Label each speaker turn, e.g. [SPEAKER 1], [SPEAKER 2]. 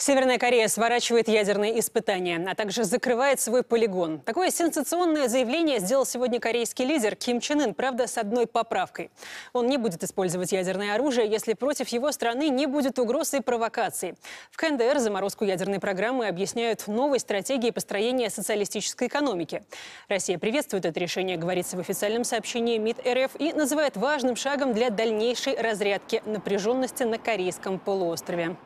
[SPEAKER 1] Северная Корея сворачивает ядерные испытания, а также закрывает свой полигон. Такое сенсационное заявление сделал сегодня корейский лидер Ким Чен Ын, правда, с одной поправкой. Он не будет использовать ядерное оружие, если против его страны не будет угрозы и провокаций. В КНДР заморозку ядерной программы объясняют новой стратегией построения социалистической экономики. Россия приветствует это решение, говорится в официальном сообщении МИД РФ и называет важным шагом для дальнейшей разрядки напряженности на Корейском полуострове.